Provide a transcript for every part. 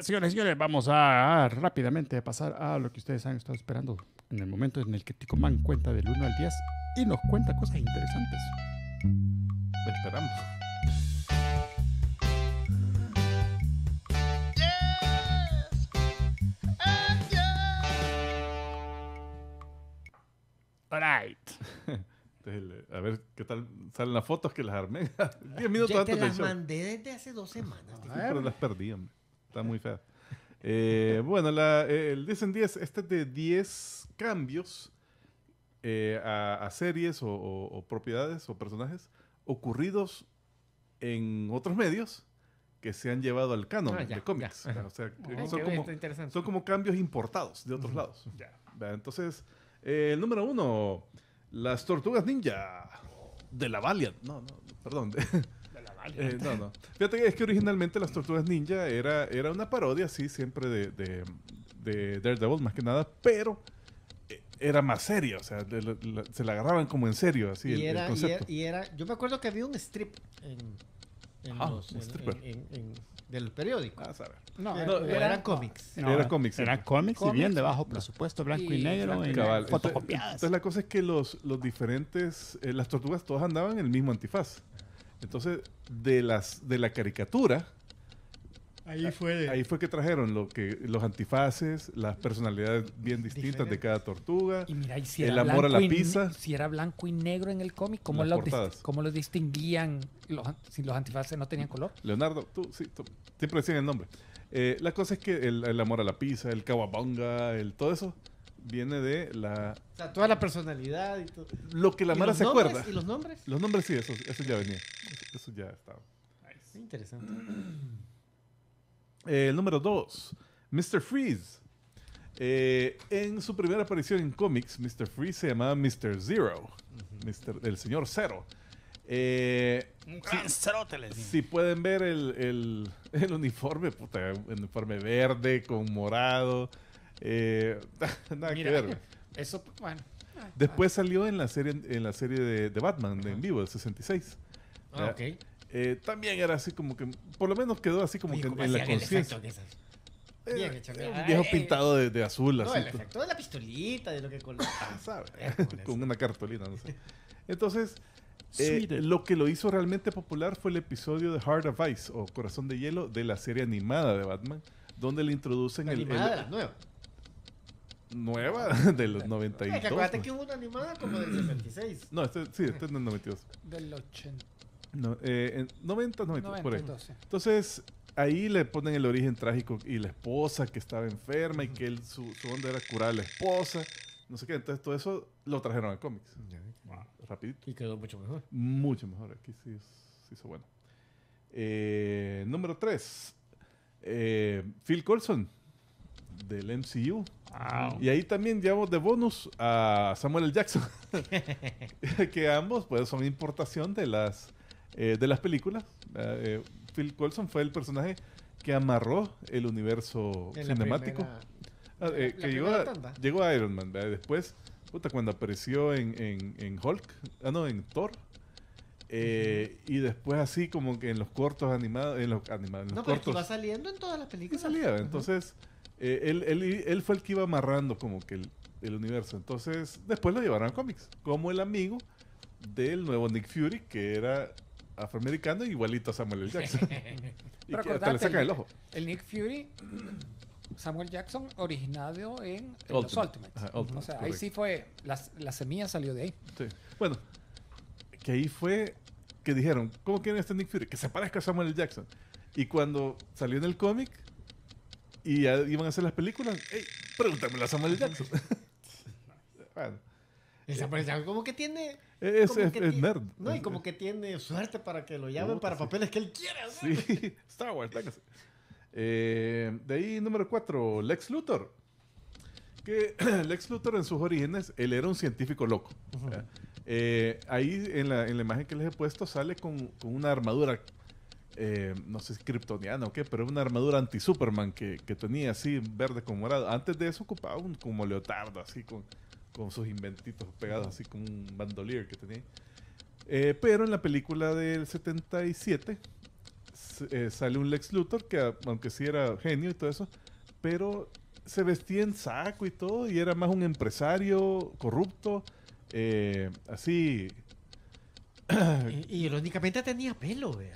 Señores, señores, vamos a, rápidamente pasar a lo que ustedes han estado esperando en el momento en el que Man cuenta del 1 al 10 y nos cuenta cosas interesantes. esperamos. Yes. Este, a ver qué tal salen las fotos que las armé. 10 minutos antes. Te las mandé desde hace dos semanas. Ah, pero las perdí, hombre. Está muy fea. Eh, bueno, eh, el 10 10, este es de 10 cambios eh, a, series o, propiedades o personajes ocurridos en otros medios que se han llevado al canon ah, de cómics. O sea, son, como, cambios importados de otros lados. Entonces, el número uno, las tortugas ninja de la Valiant. No, no, perdón. De, la Valiant. Eh, no, no. Fíjate que es que originalmente las tortugas ninja era, era una parodia, sí, siempre de, de, Daredevil, más que nada, pero eh, era más seria, o sea, se la agarraban como en serio, así. Y, el, era, y, era, yo me acuerdo que había un strip en, Ah, este en del periódico. Ah, no, eran cómics. eran cómics. eran cómics y bien debajo por presupuesto, blanco y, negro, y fotocopiadas. Entonces, la cosa es que los, los diferentes, eh, las tortugas todas andaban en el mismo antifaz. Entonces, de, las, de la caricatura Ahí fue. Ahí fue que trajeron lo que, los antifaces, las personalidades bien distintas de cada tortuga. el amor a la pizza. Si era blanco y negro en el cómic, ¿cómo, los, cómo los distinguían los, si los antifaces no tenían color? Leonardo, tú, siempre decían el nombre. Eh, la cosa es que el, el, amor a la pizza, el kawabonga, el todo eso viene de la. O sea, toda la personalidad y todo. Lo que la Mara se acuerda. ¿Y los nombres? Los nombres sí, eso, ya venía. Eso, ya estaba. Interesante. Eh, número 2, Mr. Freeze. Eh, en su primera aparición en cómics, Mr. Freeze se llamaba Mr. Zero, el señor eh, Cero. si, pueden ver el, el, el uniforme, puta, uniforme verde con morado. nada que ver. Eso, pues, Después salió en la serie, en la serie de, Batman, en vivo, del 66. Ah, ok eh, también era así como que, por lo menos quedó así como que en la conciencia. Eh, eh, un eh, viejo pintado de, de azul, no, así. El efecto de la pistolita, de lo que ah, ¿Sabes? Con una cartolina, no sé. Entonces, eh, lo que lo hizo realmente popular fue el episodio de Heart of Ice, o Corazón de Hielo, de la serie animada de Batman, donde le introducen el. Animada, el, nueva. Nueva de los 92. acuérdate pues. que hubo una animada como del 76. No, este, sí, este es del 92. Del 80. No, eh, en 90, 90, por eso Entonces, ahí le ponen el origen trágico y la esposa que estaba enferma y que él, su, su, onda era curar a la esposa. No sé qué, entonces todo eso lo trajeron al cómics. Ah, rapidito. Y quedó mucho mejor. Mucho mejor, aquí sí se hizo bueno. Eh, número 3. Eh, Phil Colson del MCU. Y ahí también llevamos de bonus a Samuel L. Jackson. que ambos pues son importación de las eh, de las películas. Eh, eh, Phil Colson fue el personaje que amarró el universo en cinemático. que llegó, a, Iron Man. Después, puta, cuando apareció en, Hulk, ah, no, en Thor. y después así como que en los cortos animados, en los no, cortos. Pero va saliendo en todas las películas. Salía, entonces él, él, fue el que iba amarrando como que el, el universo. Entonces después lo llevaron a cómics, como el amigo del nuevo Nick Fury, que era afroamericano igualito a Samuel L. Jackson. y hasta le sacan el, ojo. El Nick Fury, Samuel Jackson, originado en, los Ultimates. o sea, ahí sí fue, la, semilla salió de ahí. Sí. Bueno, que ahí fue que dijeron, ¿cómo quieren este Nick Fury? Que se parezca a Samuel L. Jackson. Y cuando salió en el cómic y ya iban a hacer las películas, hey, pregúntame a Samuel L. Jackson. bueno. Como que tiene. Es, nerd. No, y como que tiene suerte para que lo llamen para papeles que él quiere Sí, Star Wars, eh, De ahí, número 4, Lex Luthor. Que Lex Luthor en sus orígenes, él era un científico loco. Eh, ahí en la, imagen que les he puesto sale con, una armadura eh, no sé si kryptoniana o qué, pero una armadura anti-Superman que, que, tenía así verde con morado. Antes de eso ocupaba un como leotardo, así con con sus inventitos pegados así con un bandolier que tenía. Eh, pero en la película del 77 eh, sale un Lex Luthor que aunque sí era genio y todo eso, pero se vestía en saco y todo y era más un empresario corrupto, eh, así... y, irónicamente tenía pelo, vea.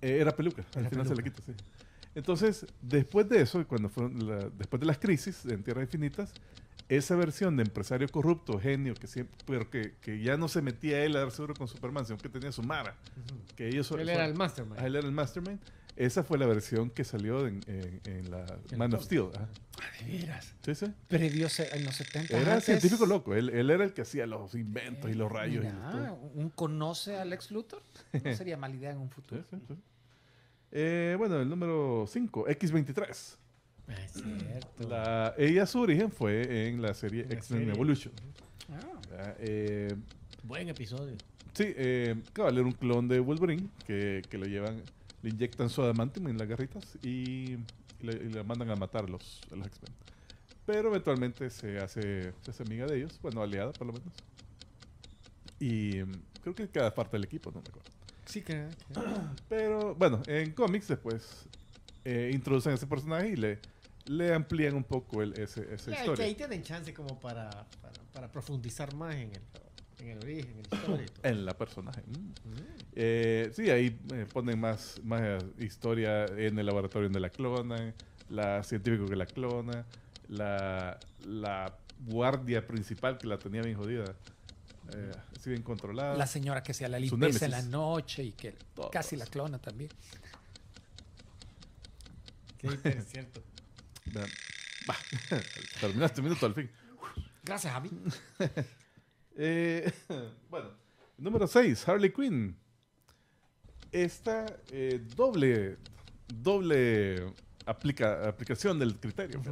era peluca, al final se le quita, sí. Entonces, después de eso, cuando fueron después de las crisis en Tierras Infinitas, esa versión de empresario corrupto, genio, que siempre, pero que, ya no se metía él a dar seguro con Superman, sino que tenía su Mara. que él era el mastermind. Ah, él era el mastermind. Esa fue la versión que salió en, en, la Man of Steel. ¿ah? de Sí, sí. en los 70. Era científico loco. Él, él, era el que hacía los inventos y los rayos. ¿Un conoce a Lex Luthor? No sería mala idea en un futuro. Eh, bueno, el número 5, X23 ella su origen fue en la serie X-Men Evolution. Ah. Eh, Buen episodio. Sí, eh, claro, era un clon de Wolverine que, que llevan, le inyectan su adamantium en las garritas y, le, mandan a matar a los X-Men. Pero eventualmente se hace, se amiga de ellos, bueno, aliada por lo menos. Y mm, creo que queda parte del equipo, no me acuerdo. Sí, que. Pero bueno, en cómics después eh, introducen a ese personaje y le, le amplían un poco el, ese, esa historia. Que ahí tienen chance como para, para, profundizar más en el, en origen, en la historia. en la personaje. Mm. Mm. Eh, sí, ahí eh, ponen más, más historia en el laboratorio de la clona, la científico que la clona, la, la guardia principal que la tenía bien jodida. Eh, mm. así bien controlada. La señora que se la limpieza en la noche y que casi la clona también. Sí, es cierto. terminaste un minuto al fin. Gracias Javi eh, bueno, número 6, Harley Quinn. Esta eh, doble, doble aplica, aplicación del criterio.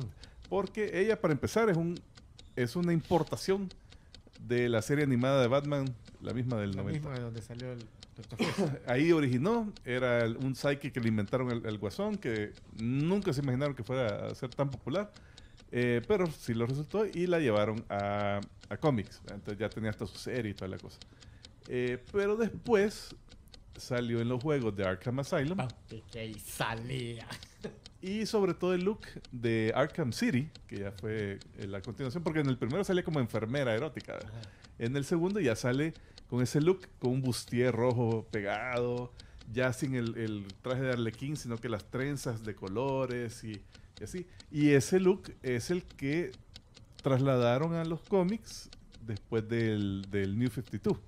Porque ella, para empezar, es, un, es una importación de la serie animada de Batman, la misma del la Misma de donde salió el ahí originó, era un psyche que le inventaron el, guasón, que nunca se imaginaron que fuera a ser tan popular, eh, pero sí lo resultó y la llevaron a, cómics. Entonces ya tenía hasta su serie y toda la cosa. Eh, pero después salió en los juegos de Arkham Asylum. Ah, y salía. Y sobre todo el look de Arkham City, que ya fue eh, la continuación, porque en el primero sale como enfermera erótica. En el segundo ya sale con ese look, con un bustier rojo pegado, ya sin el, traje de arlequín, sino que las trenzas de colores y, así. Y ese look es el que trasladaron a los cómics después del, New 52.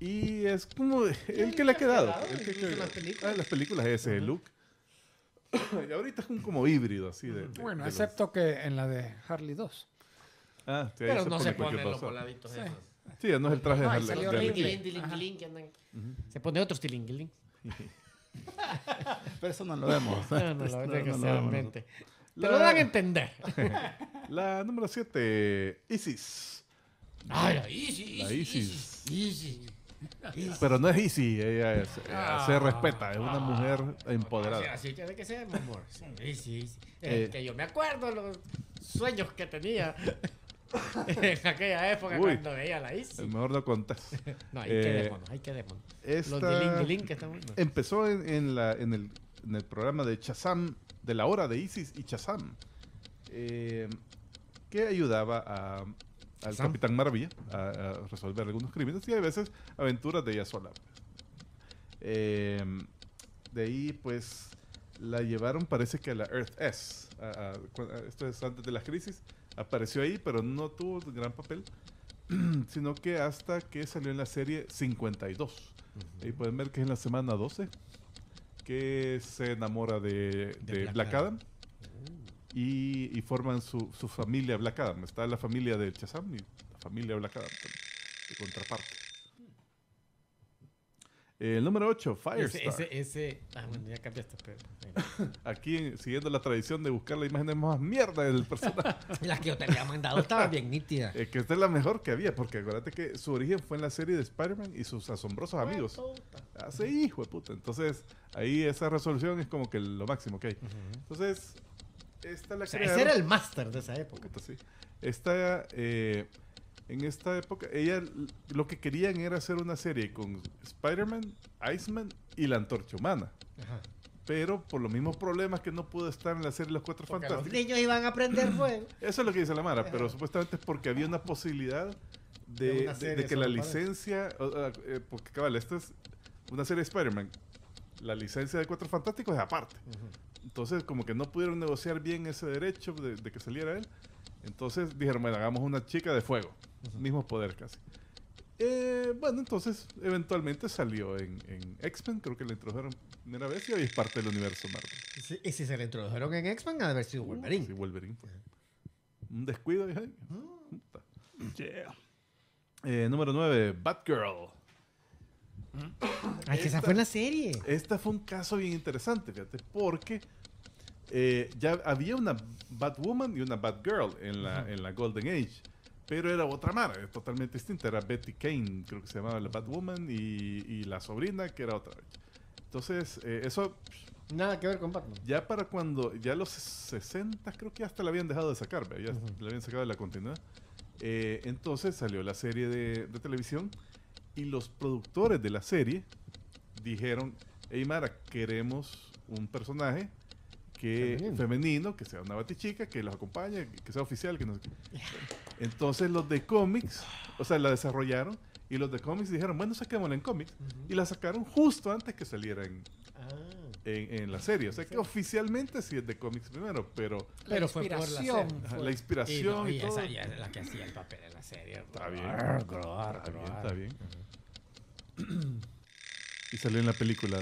Y es como el que le ha quedado. El que, las películas. Ah, ese, look. y ahorita es como híbrido así de. bueno, excepto que en la de Harley 2. Ah, Pero no se ponen los voladitos Sí, no es el traje de Salió Se pone otros tilinguilín. Pero eso no lo vemos. No, lo vemos, desgraciadamente. Te lo dan a entender. La número 7, Isis. Ah, la Isis. La Isis. Isis. Pero no es Isis, ella es, eh, ah. se respeta, es una mujer ah. empoderada. así tiene que ser, mi amor. Isis. Eh. Es que yo me acuerdo los sueños que tenía en aquella época cuando veía la El Mejor no contar. no, hay eh, que hay que Los de Link, que estamos. Empezó en, el, programa de Chazam, de la hora de Isis y Chazam, eh, que ayudaba al Capitán Maravilla a, resolver algunos crímenes y a veces aventuras de ella sola. Eh, de ahí, pues, la llevaron, parece que a la Earth S. esto es antes de las crisis apareció ahí, pero no tuvo gran papel, sino que hasta que salió en la serie 52. Ahí pueden ver que es en la semana 12 que se enamora de, de, Black, Adam. Y, forman su, su, familia Black Adam. Está la familia de Chazam y la familia Black Adam, contraparte el número 8, Firestar. Ese, ese, Ah, bueno, ya cambiaste, pero. Aquí, siguiendo la tradición de buscar la imagen de más mierda del personaje. la que yo te había mandado estaba bien nítida. Es eh, que esta es la mejor que había, porque acuérdate que su origen fue en la serie de Spider-Man y sus asombrosos amigos. Hace ah, hijo de puta. Entonces, ahí esa resolución es como que lo máximo que hay. Entonces, esta es la que... Ese era el máster de esa época. sí. Esta. Eh, en esta época, ella lo que querían era hacer una serie con Spider-Man, Iceman y la Antorcha Humana. Pero por los mismos problemas que no pudo estar en la serie Los Cuatro Fantásticos. Los niños iban a aprender fuego. Eso es lo que dice la Mara, pero supuestamente es porque había una posibilidad de, que la licencia. Eh, porque cabal, esta es una serie de Spider-Man. La licencia de Cuatro Fantásticos es aparte. Entonces, como que no pudieron negociar bien ese derecho de que saliera él. Entonces dijeron, bueno, hagamos una chica de fuego mismos Mismo poder casi. Eh, bueno, entonces eventualmente salió en, X-Men, creo que le introdujeron primera vez y hoy es parte del universo Marvel. ¿Y si se le introdujeron en X-Men, ha de haber sido uh, Wolverine? Pues. Un descuido, ah. eh, número 9, Batgirl. Ay, que esa fue en la serie. Esta fue un caso bien interesante, fíjate, porque eh, ya había una Batwoman y una Batgirl en la, en la Golden Age. Pero era otra Mara, totalmente distinta. Era Betty Kane, creo que se llamaba la Batwoman, y, y la sobrina, que era otra. Entonces, eh, eso. Nada que ver con Batman. Ya para cuando. Ya los 60, creo que hasta la habían dejado de sacar, ya la habían sacado de la continuidad. Eh, entonces salió la serie de, de, televisión y los productores de la serie dijeron: Hey Mara, queremos un personaje que femenino. femenino. que sea una batichica, que los acompañe, que sea oficial, que no Entonces los de cómics, o sea, la desarrollaron y los de cómics dijeron, bueno, saquémosla en cómics y la sacaron justo antes que saliera en, ah. la serie. O sea, que oficialmente sí es de cómics primero, pero... Pero fue por la serie. La inspiración y, no, y, Esa ya la que hacía el papel en la serie. Está bien. está, bien está bien, y salió en la película,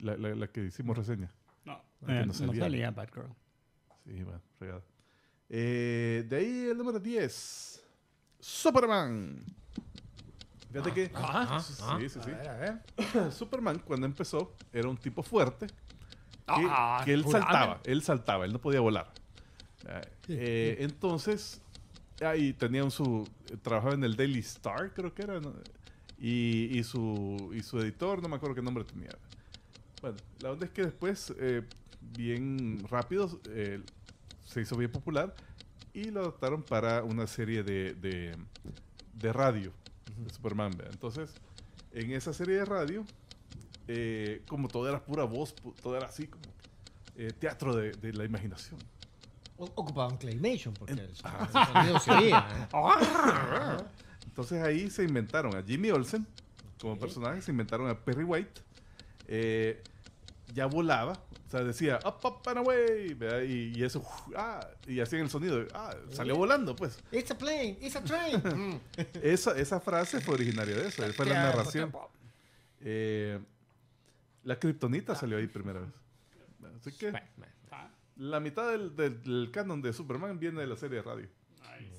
la, la que hicimos reseña. Eh, no, no, salía. Bad Girl. Sí, bueno, regalo. Eh, de ahí el número 10. Superman. Fíjate que. Ah, ah, ah. sí, sí, sí. Superman, cuando empezó, era un tipo fuerte. Que, ah, que él saltaba, él saltaba, él no podía volar. Eh, entonces, ahí tenían su. Trabajaba en el Daily Star, creo que era. Y, su, y su editor, no me acuerdo qué nombre tenía. Bueno, la onda es que después, eh, bien rápido, eh, se hizo bien popular y lo adaptaron para una serie de, de, radio de Superman. Entonces, en esa serie de radio, eh, como todo era pura voz, todo era así como teatro de, la imaginación. Ocupaban Claymation porque Entonces ahí se inventaron a Jimmy Olsen como personaje, se inventaron a Perry White eh, ya volaba, o sea, decía up, up and away, y, eso, ah, y hacían el sonido, ah, salió volando, pues. esa, esa frase fue originaria de eso, fue la narración. Eh, la kriptonita ah. salió ahí primera vez. Así que la mitad del, del, canon de Superman viene de la serie de radio.